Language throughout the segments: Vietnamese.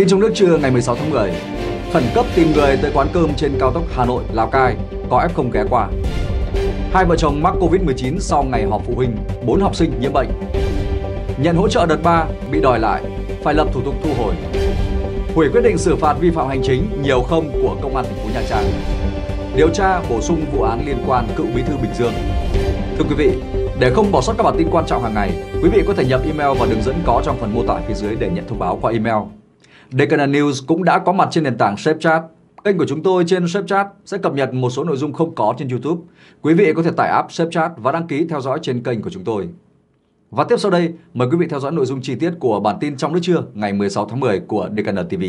Tin trong nước trưa ngày 16 tháng 10, khẩn cấp tìm người tới quán cơm trên cao tốc Hà Nội Lào Cai có F0 ghé qua. Hai vợ chồng mắc Covid-19 sau ngày họp phụ huynh, 4 học sinh nhiễm bệnh. Nhận hỗ trợ đợt 3 bị đòi lại, phải lập thủ tục thu hồi. Hủy quyết định xử phạt vi phạm hành chính nhiều không của công an thành phố Nha Trang. Điều tra bổ sung vụ án liên quan cựu bí thư Bình Dương. Thưa quý vị, để không bỏ sót các bản tin quan trọng hàng ngày, quý vị có thể nhập email vào đường dẫn có trong phần mô tả phía dưới để nhận thông báo qua email Dekana News cũng đã có mặt trên nền tảng ShapeChat. Kênh của chúng tôi trên ShapeChat sẽ cập nhật một số nội dung không có trên YouTube. Quý vị có thể tải app ShapeChat và đăng ký theo dõi trên kênh của chúng tôi. Và tiếp sau đây, mời quý vị theo dõi nội dung chi tiết của bản tin trong nước trưa ngày 16 tháng 10 của Dekana TV.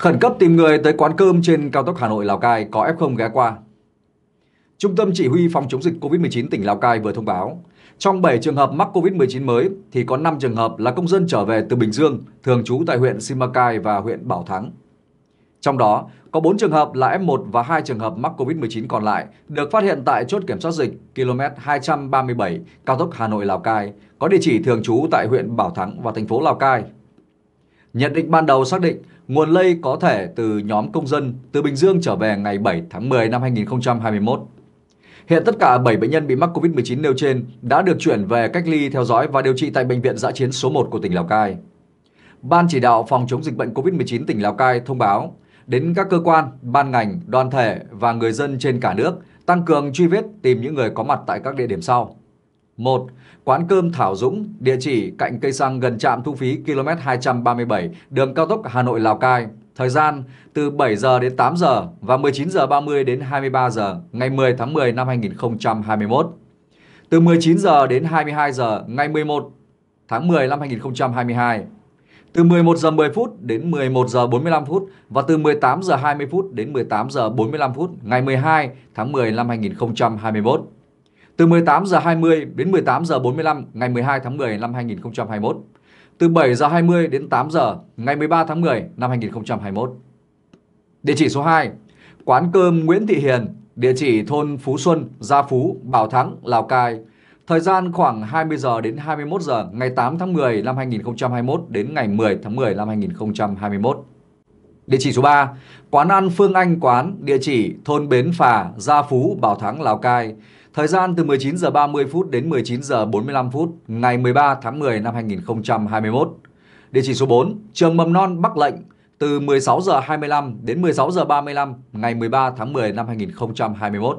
Khẩn cấp tìm người tới quán cơm trên cao tốc Hà Nội Lào Cai có F0 ghé qua. Trung tâm Chỉ huy Phòng chống dịch COVID-19 tỉnh Lào Cai vừa thông báo, trong 7 trường hợp mắc COVID-19 mới thì có 5 trường hợp là công dân trở về từ Bình Dương, thường trú tại huyện Simacai và huyện Bảo Thắng. Trong đó, có 4 trường hợp là F1 và 2 trường hợp mắc COVID-19 còn lại được phát hiện tại chốt kiểm soát dịch km 237 cao tốc Hà Nội Lào Cai, có địa chỉ thường trú tại huyện Bảo Thắng và thành phố Lào Cai Nhận định ban đầu xác định nguồn lây có thể từ nhóm công dân từ Bình Dương trở về ngày 7 tháng 10 năm 2021. Hiện tất cả 7 bệnh nhân bị mắc COVID-19 nêu trên đã được chuyển về cách ly theo dõi và điều trị tại Bệnh viện giã chiến số 1 của tỉnh Lào Cai. Ban chỉ đạo phòng chống dịch bệnh COVID-19 tỉnh Lào Cai thông báo đến các cơ quan, ban ngành, đoàn thể và người dân trên cả nước tăng cường truy vết tìm những người có mặt tại các địa điểm sau. 1. Quán cơm Thảo Dũng, địa chỉ cạnh cây xăng gần trạm thu phí km 237, đường cao tốc Hà Nội Lào Cai. Thời gian từ 7 giờ đến 8 giờ và 19 giờ 30 đến 23 giờ ngày 10 tháng 10 năm 2021. Từ 19 giờ đến 22 giờ ngày 11 tháng 10 năm 2022. Từ 11 giờ 10 phút đến 11 giờ 45 phút và từ 18 giờ 20 phút đến 18 giờ 45 phút ngày 12 tháng 10 năm 2021 từ 18 giờ 20 đến 18 giờ 45 ngày 12 tháng 10 năm 2021, từ 7 giờ 20 đến 8 giờ ngày 13 tháng 10 năm 2021. Địa chỉ số 2, quán cơm Nguyễn Thị Hiền, địa chỉ thôn Phú Xuân, Gia Phú, Bảo Thắng, Lào Cai. Thời gian khoảng 20 giờ đến 21 giờ ngày 8 tháng 10 năm 2021 đến ngày 10 tháng 10 năm 2021. Địa chỉ số 3, quán ăn Phương Anh quán, địa chỉ thôn Bến Phà, Gia Phú, Bảo Thắng, Lào Cai. Thời gian từ 19 giờ 30 phút đến 19 giờ 45 phút ngày 13 tháng 10 năm 2021. Địa chỉ số 4, trường mầm non Bắc Lệnh từ 16 giờ 25 đến 16 giờ 35 ngày 13 tháng 10 năm 2021.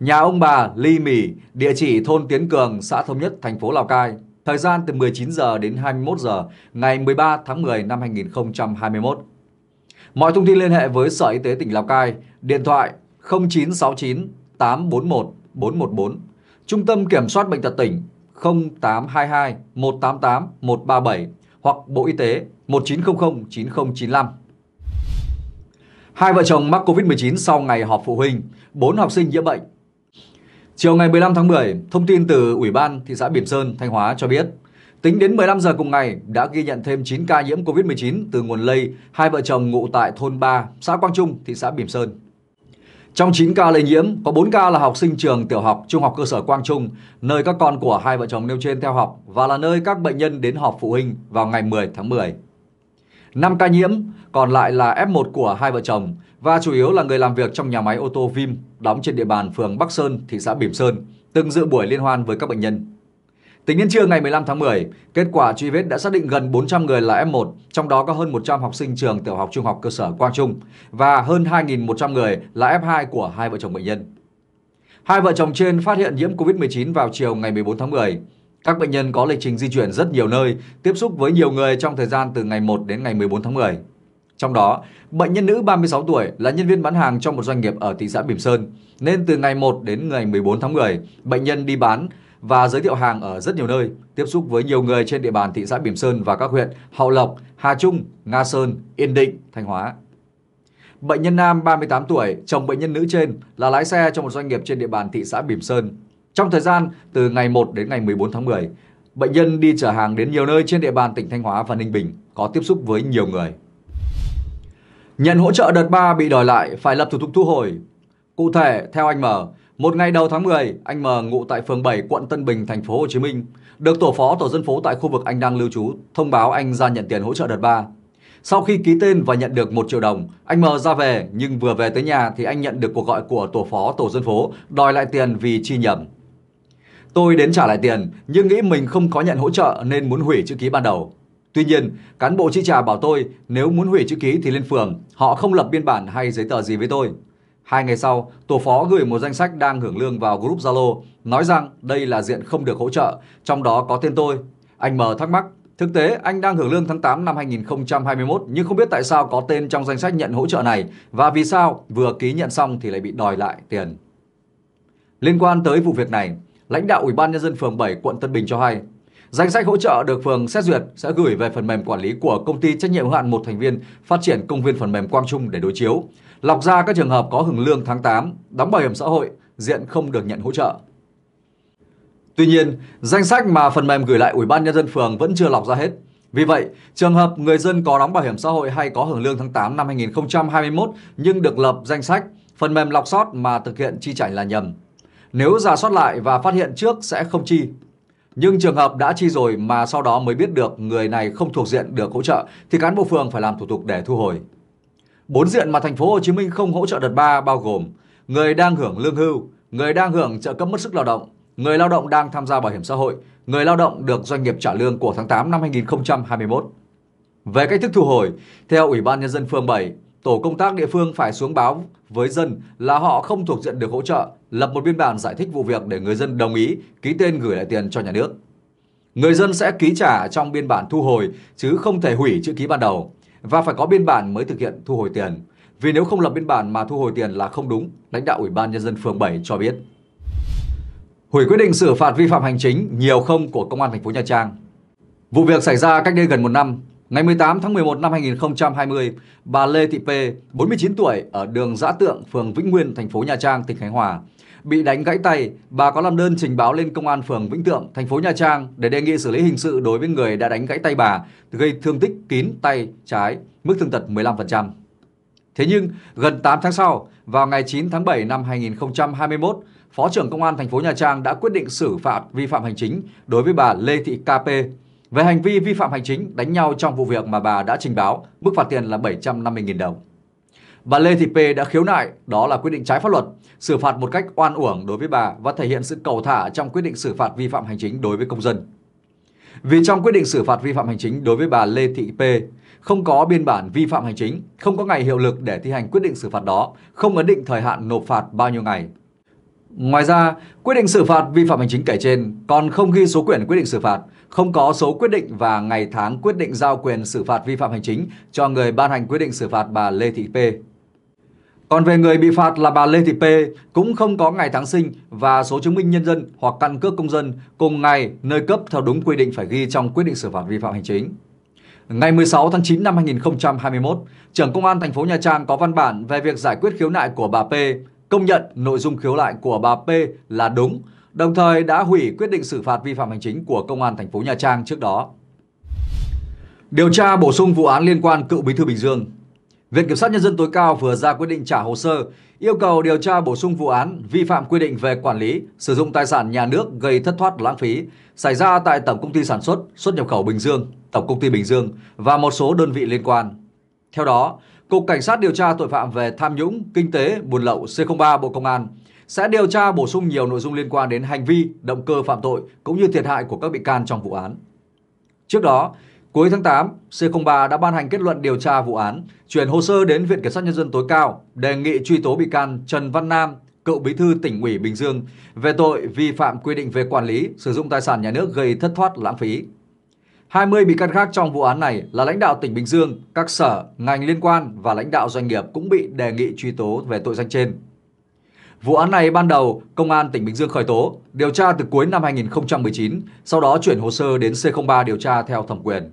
Nhà ông bà Ly Mỉ địa chỉ thôn Tiến Cường, xã Thống Nhất, thành phố Lào Cai. Thời gian từ 19 giờ đến 21 giờ ngày 13 tháng 10 năm 2021. Mọi thông tin liên hệ với Sở Y tế tỉnh Lào Cai, điện thoại 0969 841 414, Trung tâm Kiểm soát Bệnh tật tỉnh 0822 188 137 hoặc Bộ Y tế 1900 9095. Hai vợ chồng mắc Covid-19 sau ngày họp phụ huynh, bốn học sinh nhiễm bệnh. Chiều ngày 15 tháng 10, thông tin từ Ủy ban thị xã Bỉm Sơn, Thanh Hóa cho biết, tính đến 15 giờ cùng ngày đã ghi nhận thêm 9 ca nhiễm Covid-19 từ nguồn lây hai vợ chồng ngụ tại thôn 3, xã Quang Trung, thị xã Bỉm Sơn. Trong 9 ca lây nhiễm, có 4 ca là học sinh trường tiểu học, trung học cơ sở Quang Trung, nơi các con của hai vợ chồng nêu trên theo học và là nơi các bệnh nhân đến họp phụ huynh vào ngày 10 tháng 10. 5 ca nhiễm, còn lại là F1 của hai vợ chồng và chủ yếu là người làm việc trong nhà máy ô tô Vim đóng trên địa bàn phường Bắc Sơn, thị xã Bỉm Sơn, từng dự buổi liên hoan với các bệnh nhân. Tính đến trưa ngày 15 tháng 10, kết quả truy vết đã xác định gần 400 người là F1, trong đó có hơn 100 học sinh trường tiểu học trung học cơ sở Quang Trung và hơn 2.100 người là F2 của hai vợ chồng bệnh nhân. Hai vợ chồng trên phát hiện nhiễm COVID-19 vào chiều ngày 14 tháng 10. Các bệnh nhân có lịch trình di chuyển rất nhiều nơi, tiếp xúc với nhiều người trong thời gian từ ngày 1 đến ngày 14 tháng 10. Trong đó, bệnh nhân nữ 36 tuổi là nhân viên bán hàng trong một doanh nghiệp ở thị xã Bỉm Sơn, nên từ ngày 1 đến ngày 14 tháng 10, bệnh nhân đi bán và giới thiệu hàng ở rất nhiều nơi, tiếp xúc với nhiều người trên địa bàn thị xã Bỉm Sơn và các huyện Hậu Lộc, Hà Trung, Nga Sơn, Yên Định, Thanh Hóa. Bệnh nhân nam 38 tuổi, chồng bệnh nhân nữ trên là lái xe cho một doanh nghiệp trên địa bàn thị xã Bỉm Sơn. Trong thời gian từ ngày 1 đến ngày 14 tháng 10, bệnh nhân đi chở hàng đến nhiều nơi trên địa bàn tỉnh Thanh Hóa và Ninh Bình, có tiếp xúc với nhiều người. Nhận hỗ trợ đợt 3 bị đòi lại phải lập thủ tục thu hồi. Cụ thể, theo anh M, một ngày đầu tháng 10, anh M ngụ tại phường 7, quận Tân Bình, thành phố Hồ Chí Minh, được tổ phó tổ dân phố tại khu vực anh đang lưu trú thông báo anh ra nhận tiền hỗ trợ đợt 3. Sau khi ký tên và nhận được 1 triệu đồng, anh M ra về nhưng vừa về tới nhà thì anh nhận được cuộc gọi của tổ phó tổ dân phố đòi lại tiền vì chi nhầm. Tôi đến trả lại tiền nhưng nghĩ mình không có nhận hỗ trợ nên muốn hủy chữ ký ban đầu. Tuy nhiên, cán bộ chi trả bảo tôi nếu muốn hủy chữ ký thì lên phường, họ không lập biên bản hay giấy tờ gì với tôi. Hai ngày sau, tổ phó gửi một danh sách đang hưởng lương vào group Zalo, nói rằng đây là diện không được hỗ trợ, trong đó có tên tôi. Anh M thắc mắc, thực tế anh đang hưởng lương tháng 8 năm 2021 nhưng không biết tại sao có tên trong danh sách nhận hỗ trợ này và vì sao vừa ký nhận xong thì lại bị đòi lại tiền. Liên quan tới vụ việc này, lãnh đạo Ủy ban nhân dân phường 7 quận Tân Bình cho hay, Danh sách hỗ trợ được phường xét duyệt sẽ gửi về phần mềm quản lý của công ty trách nhiệm hữu hạn một thành viên phát triển công viên phần mềm Quang Trung để đối chiếu, lọc ra các trường hợp có hưởng lương tháng 8, đóng bảo hiểm xã hội, diện không được nhận hỗ trợ. Tuy nhiên, danh sách mà phần mềm gửi lại Ủy ban nhân dân phường vẫn chưa lọc ra hết. Vì vậy, trường hợp người dân có đóng bảo hiểm xã hội hay có hưởng lương tháng 8 năm 2021 nhưng được lập danh sách, phần mềm lọc sót mà thực hiện chi trả là nhầm. Nếu giả soát lại và phát hiện trước sẽ không chi nhưng trường hợp đã chi rồi mà sau đó mới biết được người này không thuộc diện được hỗ trợ thì cán bộ phường phải làm thủ tục để thu hồi. Bốn diện mà thành phố Hồ Chí Minh không hỗ trợ đợt 3 bao gồm người đang hưởng lương hưu, người đang hưởng trợ cấp mất sức lao động, người lao động đang tham gia bảo hiểm xã hội, người lao động được doanh nghiệp trả lương của tháng 8 năm 2021. Về cách thức thu hồi, theo Ủy ban Nhân dân phường 7, tổ công tác địa phương phải xuống báo với dân là họ không thuộc diện được hỗ trợ lập một biên bản giải thích vụ việc để người dân đồng ý ký tên gửi lại tiền cho nhà nước. Người dân sẽ ký trả trong biên bản thu hồi chứ không thể hủy chữ ký ban đầu và phải có biên bản mới thực hiện thu hồi tiền. Vì nếu không lập biên bản mà thu hồi tiền là không đúng, lãnh đạo Ủy ban Nhân dân phường 7 cho biết. Hủy quyết định xử phạt vi phạm hành chính nhiều không của Công an thành phố Nha Trang. Vụ việc xảy ra cách đây gần một năm, Ngày 18 tháng 11 năm 2020, bà Lê Thị P, 49 tuổi, ở đường Giã Tượng, phường Vĩnh Nguyên, thành phố Nha Trang, tỉnh Khánh Hòa, bị đánh gãy tay, bà có làm đơn trình báo lên công an phường Vĩnh Tượng, thành phố Nha Trang để đề nghị xử lý hình sự đối với người đã đánh gãy tay bà, gây thương tích kín tay trái, mức thương tật 15%. Thế nhưng, gần 8 tháng sau, vào ngày 9 tháng 7 năm 2021, Phó trưởng Công an thành phố Nha Trang đã quyết định xử phạt vi phạm hành chính đối với bà Lê Thị KP, về hành vi vi phạm hành chính đánh nhau trong vụ việc mà bà đã trình báo, mức phạt tiền là 750.000 đồng. Bà Lê Thị P đã khiếu nại, đó là quyết định trái pháp luật, xử phạt một cách oan uổng đối với bà và thể hiện sự cầu thả trong quyết định xử phạt vi phạm hành chính đối với công dân. Vì trong quyết định xử phạt vi phạm hành chính đối với bà Lê Thị P không có biên bản vi phạm hành chính, không có ngày hiệu lực để thi hành quyết định xử phạt đó, không ấn định thời hạn nộp phạt bao nhiêu ngày, Ngoài ra, quyết định xử phạt vi phạm hành chính kể trên còn không ghi số quyển quyết định xử phạt, không có số quyết định và ngày tháng quyết định giao quyền xử phạt vi phạm hành chính cho người ban hành quyết định xử phạt bà Lê Thị P. Còn về người bị phạt là bà Lê Thị P cũng không có ngày tháng sinh và số chứng minh nhân dân hoặc căn cước công dân cùng ngày nơi cấp theo đúng quy định phải ghi trong quyết định xử phạt vi phạm hành chính. Ngày 16 tháng 9 năm 2021, trưởng công an thành phố Nha Trang có văn bản về việc giải quyết khiếu nại của bà P công nhận nội dung khiếu lại của bà P là đúng, đồng thời đã hủy quyết định xử phạt vi phạm hành chính của Công an thành phố Nha Trang trước đó. Điều tra bổ sung vụ án liên quan cựu Bí thư Bình Dương. Viện Kiểm sát Nhân dân tối cao vừa ra quyết định trả hồ sơ, yêu cầu điều tra bổ sung vụ án vi phạm quy định về quản lý, sử dụng tài sản nhà nước gây thất thoát lãng phí xảy ra tại Tổng Công ty Sản xuất, Xuất nhập khẩu Bình Dương, Tổng Công ty Bình Dương và một số đơn vị liên quan. Theo đó, Cục Cảnh sát điều tra tội phạm về tham nhũng, kinh tế, buôn lậu C03 Bộ Công an sẽ điều tra bổ sung nhiều nội dung liên quan đến hành vi, động cơ phạm tội cũng như thiệt hại của các bị can trong vụ án. Trước đó, cuối tháng 8, C03 đã ban hành kết luận điều tra vụ án, chuyển hồ sơ đến Viện Kiểm sát Nhân dân tối cao đề nghị truy tố bị can Trần Văn Nam, cựu bí thư tỉnh ủy Bình Dương về tội vi phạm quy định về quản lý sử dụng tài sản nhà nước gây thất thoát lãng phí. 20 bị can khác trong vụ án này là lãnh đạo tỉnh Bình Dương, các sở, ngành liên quan và lãnh đạo doanh nghiệp cũng bị đề nghị truy tố về tội danh trên. Vụ án này ban đầu Công an tỉnh Bình Dương khởi tố, điều tra từ cuối năm 2019, sau đó chuyển hồ sơ đến C03 điều tra theo thẩm quyền.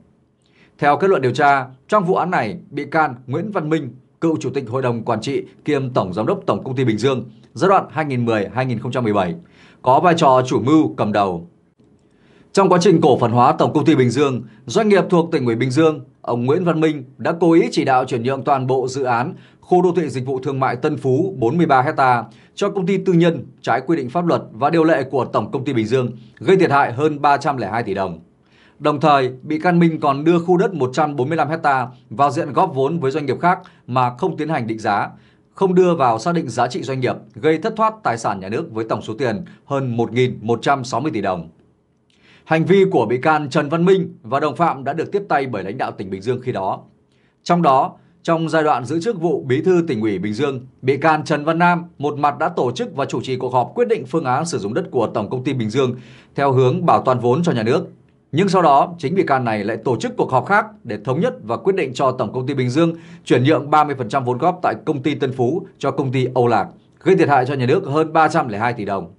Theo kết luận điều tra, trong vụ án này, bị can Nguyễn Văn Minh, cựu chủ tịch hội đồng quản trị kiêm tổng giám đốc Tổng công ty Bình Dương giai đoạn 2010-2017, có vai trò chủ mưu cầm đầu trong quá trình cổ phần hóa Tổng công ty Bình Dương, doanh nghiệp thuộc tỉnh ủy Bình Dương, ông Nguyễn Văn Minh đã cố ý chỉ đạo chuyển nhượng toàn bộ dự án khu đô thị dịch vụ thương mại Tân Phú 43 ha cho công ty tư nhân trái quy định pháp luật và điều lệ của Tổng công ty Bình Dương, gây thiệt hại hơn 302 tỷ đồng. Đồng thời, bị can Minh còn đưa khu đất 145 ha vào diện góp vốn với doanh nghiệp khác mà không tiến hành định giá, không đưa vào xác định giá trị doanh nghiệp, gây thất thoát tài sản nhà nước với tổng số tiền hơn 1.160 tỷ đồng. Hành vi của bị can Trần Văn Minh và đồng phạm đã được tiếp tay bởi lãnh đạo tỉnh Bình Dương khi đó. Trong đó, trong giai đoạn giữ chức vụ Bí thư tỉnh ủy Bình Dương, bị can Trần Văn Nam một mặt đã tổ chức và chủ trì cuộc họp quyết định phương án sử dụng đất của Tổng công ty Bình Dương theo hướng bảo toàn vốn cho nhà nước. Nhưng sau đó, chính bị can này lại tổ chức cuộc họp khác để thống nhất và quyết định cho Tổng công ty Bình Dương chuyển nhượng 30% vốn góp tại công ty Tân Phú cho công ty Âu Lạc, gây thiệt hại cho nhà nước hơn 302 tỷ đồng.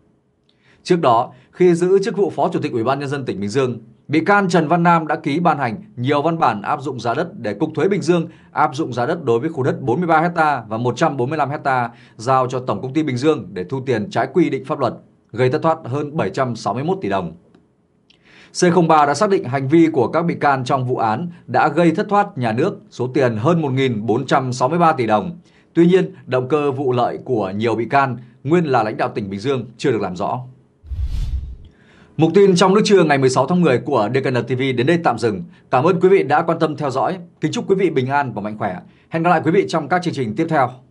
Trước đó, khi giữ chức vụ Phó Chủ tịch Ủy ban nhân dân tỉnh Bình Dương, bị can Trần Văn Nam đã ký ban hành nhiều văn bản áp dụng giá đất để Cục Thuế Bình Dương áp dụng giá đất đối với khu đất 43 hecta và 145 hecta giao cho Tổng công ty Bình Dương để thu tiền trái quy định pháp luật, gây thất thoát hơn 761 tỷ đồng. C03 đã xác định hành vi của các bị can trong vụ án đã gây thất thoát nhà nước số tiền hơn 1.463 tỷ đồng. Tuy nhiên, động cơ vụ lợi của nhiều bị can nguyên là lãnh đạo tỉnh Bình Dương chưa được làm rõ. Mục tin trong nước trưa ngày 16 tháng 10 của DKN TV đến đây tạm dừng. Cảm ơn quý vị đã quan tâm theo dõi. Kính chúc quý vị bình an và mạnh khỏe. Hẹn gặp lại quý vị trong các chương trình tiếp theo.